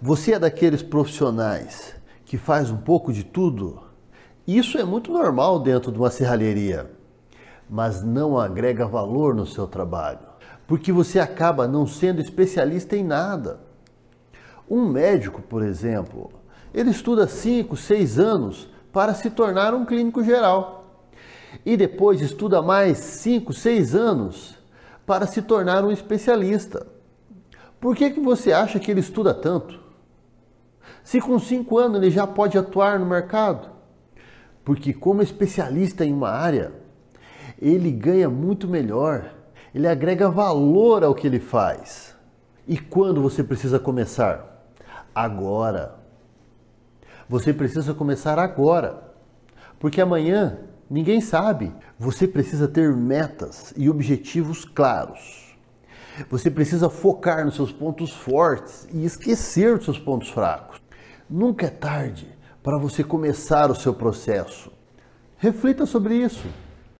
Você é daqueles profissionais que faz um pouco de tudo? Isso é muito normal dentro de uma serralheria, mas não agrega valor no seu trabalho, porque você acaba não sendo especialista em nada. Um médico, por exemplo, ele estuda 5, 6 anos para se tornar um clínico geral. E depois estuda mais 5, 6 anos para se tornar um especialista. Por que, que você acha que ele estuda tanto? Se com cinco anos ele já pode atuar no mercado? Porque, como especialista em uma área, ele ganha muito melhor, ele agrega valor ao que ele faz. E quando você precisa começar? Agora. Você precisa começar agora, porque amanhã ninguém sabe. Você precisa ter metas e objetivos claros. Você precisa focar nos seus pontos fortes e esquecer dos seus pontos fracos. Nunca é tarde para você começar o seu processo. Reflita sobre isso.